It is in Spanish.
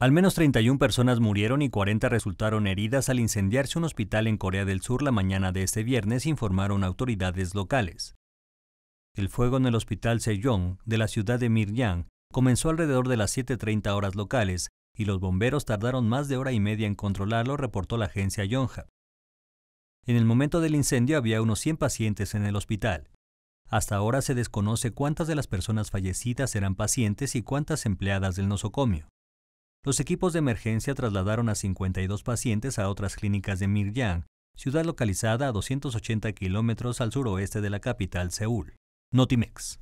Al menos 31 personas murieron y 40 resultaron heridas al incendiarse un hospital en Corea del Sur la mañana de este viernes, informaron autoridades locales. El fuego en el hospital Sejong de la ciudad de Miryang comenzó alrededor de las 7.30 horas locales y los bomberos tardaron más de hora y media en controlarlo, reportó la agencia Yonhap. En el momento del incendio había unos 100 pacientes en el hospital. Hasta ahora se desconoce cuántas de las personas fallecidas eran pacientes y cuántas empleadas del nosocomio. Los equipos de emergencia trasladaron a 52 pacientes a otras clínicas de Miryang, ciudad localizada a 280 kilómetros al suroeste de la capital, Seúl. Notimex.